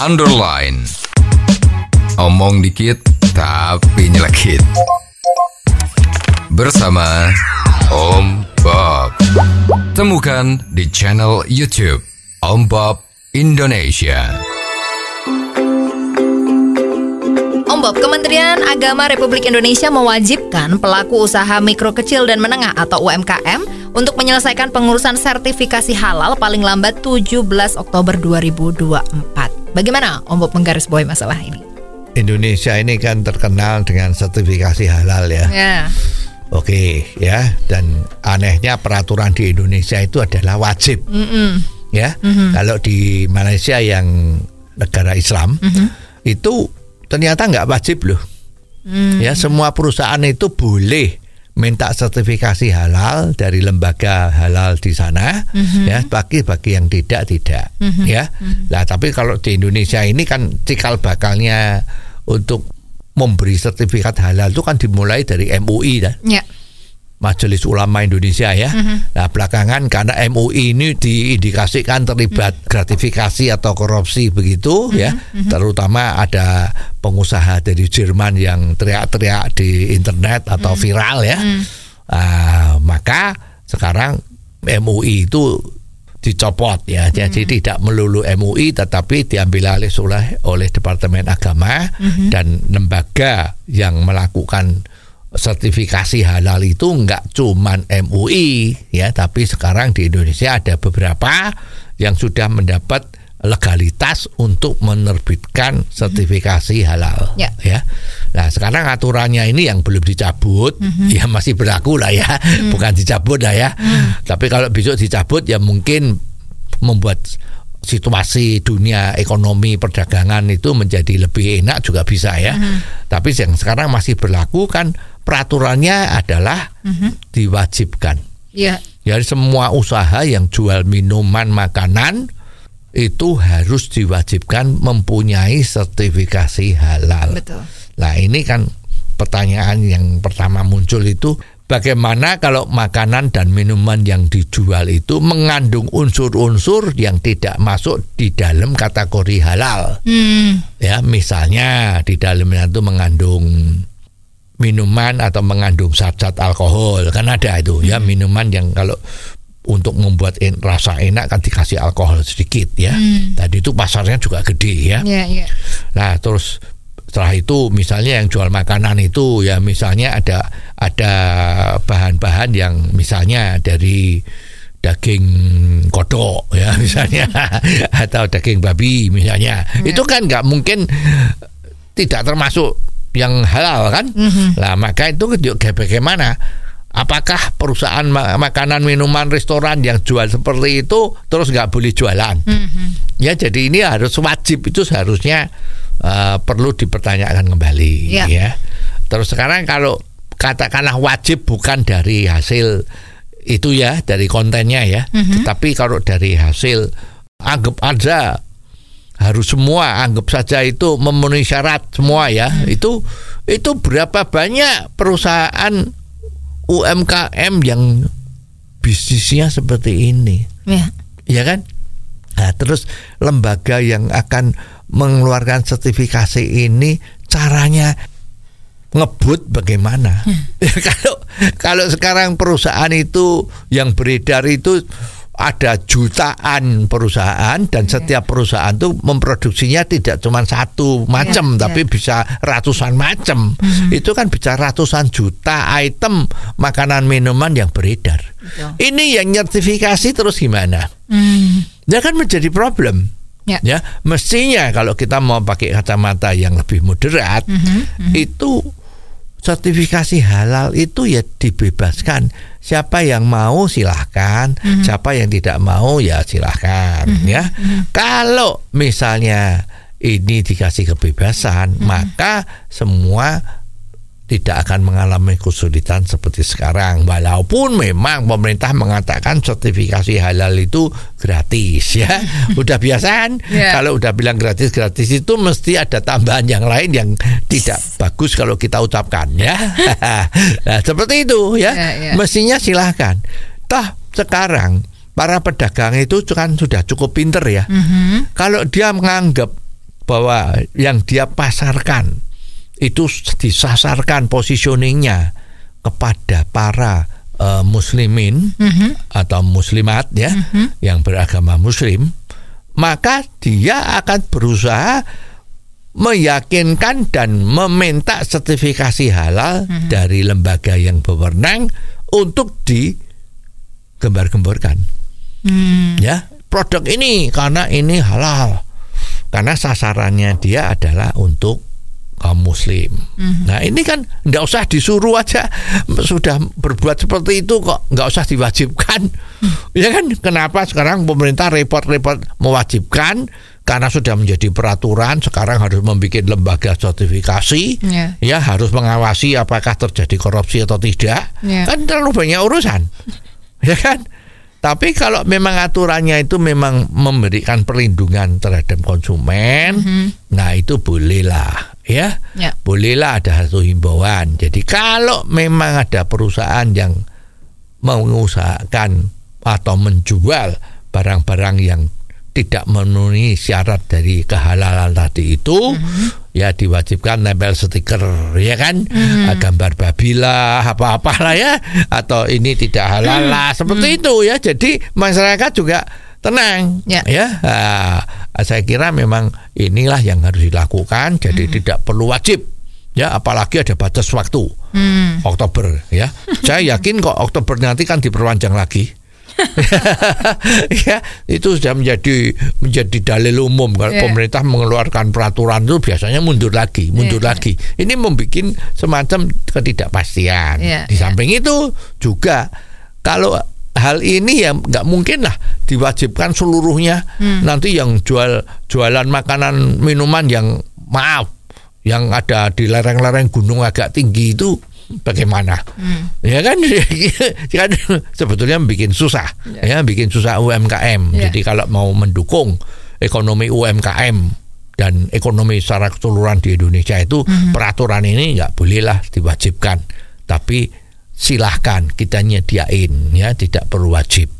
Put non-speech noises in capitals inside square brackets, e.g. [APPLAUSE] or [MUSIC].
underline. Omong dikit tapi nyelekit. Bersama Om Bob. Temukan di channel YouTube Om Bob Indonesia. Om Bob, Kementerian Agama Republik Indonesia mewajibkan pelaku usaha mikro kecil dan menengah atau UMKM untuk menyelesaikan pengurusan sertifikasi halal paling lambat 17 Oktober 2024. Bagaimana Om Bob menggarisbawahi masalah ini? Indonesia ini kan terkenal dengan sertifikasi halal ya. Ya. Oke ya dan anehnya peraturan di Indonesia itu adalah wajib. Mm -mm. Ya. Mm -hmm. Kalau di Malaysia yang negara Islam mm -hmm. itu ternyata nggak wajib loh. Mm -hmm. Ya semua perusahaan itu boleh minta sertifikasi halal dari lembaga halal di sana mm-hmm. ya bagi bagi yang tidak tidak mm-hmm. ya mm nah tapi kalau di Indonesia ini kan cikal bakalnya untuk memberi sertifikat halal itu kan dimulai dari MUI dan ya. Majelis Ulama Indonesia ya mm-hmm. nah belakangan karena MUI ini diindikasikan terlibat mm-hmm. gratifikasi atau korupsi begitu mm-hmm. ya mhm. terutama ada pengusaha dari Jerman yang teriak-teriak di internet atau hmm. viral ya. Hmm. Uh, maka sekarang MUI itu dicopot ya. Hmm. Jadi tidak melulu MUI tetapi diambil alih oleh oleh Departemen Agama hmm. dan lembaga yang melakukan sertifikasi halal itu nggak cuma MUI ya, tapi sekarang di Indonesia ada beberapa yang sudah mendapat legalitas untuk menerbitkan sertifikasi mm -hmm. halal yeah. ya. Nah, sekarang aturannya ini yang belum dicabut mm -hmm. ya masih berlaku lah ya, mm -hmm. bukan dicabut lah ya. Mm -hmm. Tapi kalau besok dicabut ya mungkin membuat situasi dunia ekonomi perdagangan itu menjadi lebih enak juga bisa ya. Mm -hmm. Tapi yang sekarang masih berlaku kan peraturannya adalah mm -hmm. diwajibkan. Yeah. Jadi semua usaha yang jual minuman, makanan itu harus diwajibkan mempunyai sertifikasi halal. Betul. Nah, ini kan pertanyaan yang pertama muncul itu bagaimana kalau makanan dan minuman yang dijual itu mengandung unsur-unsur yang tidak masuk di dalam kategori halal. Hmm. Ya, misalnya di dalamnya itu mengandung minuman atau mengandung zat-zat alkohol. Kan ada itu ya, hmm. ya minuman yang kalau untuk membuat en rasa enak kan dikasih alkohol sedikit ya. Hmm. Tadi itu pasarnya juga gede ya. Yeah, yeah. Nah terus setelah itu misalnya yang jual makanan itu ya misalnya ada ada bahan-bahan yang misalnya dari daging kodok ya [LAUGHS] misalnya atau daging babi misalnya yeah. Hmm. itu kan nggak mungkin tidak termasuk yang halal kan. Mm -hmm. Lah maka itu bagaimana? Apakah perusahaan makanan, minuman, restoran yang jual seperti itu terus nggak boleh jualan? Mm-hmm. Ya, jadi ini harus wajib itu seharusnya uh, perlu dipertanyakan kembali. Yeah. Ya. Terus sekarang kalau katakanlah wajib bukan dari hasil itu ya, dari kontennya ya, mm-hmm. tetapi kalau dari hasil anggap aja harus semua anggap saja itu memenuhi syarat semua ya. Mm-hmm. Itu itu berapa banyak perusahaan UMKM yang bisnisnya seperti ini. Ya, ya kan? Nah, terus lembaga yang akan mengeluarkan sertifikasi ini caranya ngebut bagaimana? Hmm. [LAUGHS] kalau kalau sekarang perusahaan itu yang beredar itu ada jutaan perusahaan dan yeah. setiap perusahaan tuh memproduksinya tidak cuma satu macam yeah, tapi yeah. bisa ratusan macam. Mm-hmm. Itu kan bisa ratusan juta item makanan minuman yang beredar. Yeah. Ini yang nyertifikasi terus gimana? Mm. Dia kan menjadi problem. Ya. ya, mestinya kalau kita mau pakai kacamata yang lebih moderat, mm -hmm. itu sertifikasi halal itu ya dibebaskan. Siapa yang mau silahkan, mm-hmm. siapa yang tidak mau ya silahkan mm-hmm. ya. Mm-hmm. Kalau misalnya ini dikasih kebebasan, mm-hmm. maka semua tidak akan mengalami kesulitan seperti sekarang walaupun memang pemerintah mengatakan sertifikasi halal itu gratis ya [LAUGHS] udah biasa kan yeah. kalau udah bilang gratis gratis itu mesti ada tambahan yang lain yang tidak bagus kalau kita ucapkan ya [LAUGHS] nah seperti itu ya yeah, yeah. mestinya silahkan toh sekarang para pedagang itu kan sudah cukup pinter ya mm -hmm. kalau dia menganggap bahwa yang dia pasarkan itu disasarkan positioningnya kepada para uh, muslimin mm -hmm. atau muslimat ya mm -hmm. yang beragama muslim maka dia akan berusaha meyakinkan dan meminta sertifikasi halal mm -hmm. dari lembaga yang berwenang untuk digembar-gemborkan. Mm. Ya, produk ini karena ini halal. Karena sasarannya dia adalah untuk kaum muslim. Mm-hmm. Nah ini kan nggak usah disuruh aja sudah berbuat seperti itu kok nggak usah diwajibkan, mm. ya kan? Kenapa sekarang pemerintah repot-repot mewajibkan? Karena sudah menjadi peraturan sekarang harus membuat lembaga sertifikasi, yeah. ya harus mengawasi apakah terjadi korupsi atau tidak. Yeah. Kan terlalu banyak urusan, [LAUGHS] ya kan? Tapi kalau memang aturannya itu memang memberikan perlindungan terhadap konsumen, mm-hmm. nah itu bolehlah ya, ya. bolehlah ada satu himbauan. Jadi kalau memang ada perusahaan yang mengusahakan atau menjual barang-barang yang tidak memenuhi syarat dari kehalalan tadi itu uh-huh. ya diwajibkan nempel stiker ya kan uh-huh. gambar babi lah apa-apalah ya atau ini tidak halal lah mhm. seperti uh-huh. itu ya jadi masyarakat juga tenang ya, ya. Nah, saya kira memang inilah yang harus dilakukan jadi hmm. tidak perlu wajib ya apalagi ada batas waktu hmm. Oktober ya saya yakin kok Oktober nanti kan diperpanjang lagi [LAUGHS] ya itu sudah menjadi menjadi dalil umum kalau yeah. pemerintah mengeluarkan peraturan itu biasanya mundur lagi ya, mundur yeah. lagi ini membuat semacam ketidakpastian yeah. di ya. samping yeah. itu juga kalau hal ini ya nggak mungkin lah diwajibkan seluruhnya hmm. nanti yang jual jualan makanan minuman yang maaf yang ada di lereng-lereng gunung agak tinggi itu bagaimana hmm. ya kan, [LAUGHS] ya kan? sebetulnya bikin susah yeah. ya bikin susah UMKM yeah. jadi kalau mau mendukung ekonomi UMKM dan ekonomi secara keseluruhan di Indonesia itu hmm. peraturan ini nggak bolehlah diwajibkan tapi silahkan kita nyediain ya tidak perlu wajib